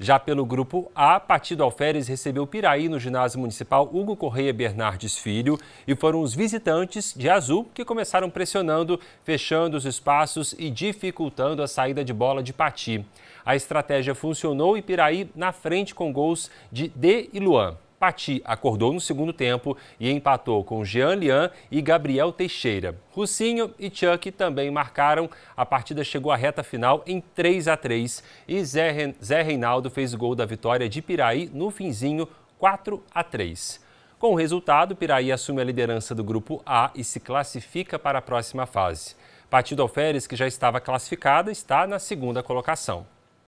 Já pelo grupo A, Partido Alferes recebeu Piraí no ginásio municipal Hugo Correia Bernardes Filho e foram os visitantes de azul que começaram pressionando, fechando os espaços e dificultando a saída de bola de Pati. A estratégia funcionou e Piraí na frente com gols de D e Luan. Pati acordou no segundo tempo e empatou com Jean Lian e Gabriel Teixeira. Russinho e Chuck também marcaram. A partida chegou à reta final em 3 a 3 e Zé, Reinaldo fez o gol da vitória de Piraí no finzinho 4 a 3. Com o resultado, Piraí assume a liderança do grupo A e se classifica para a próxima fase. Pati do Alferes, que já estava classificada, está na segunda colocação.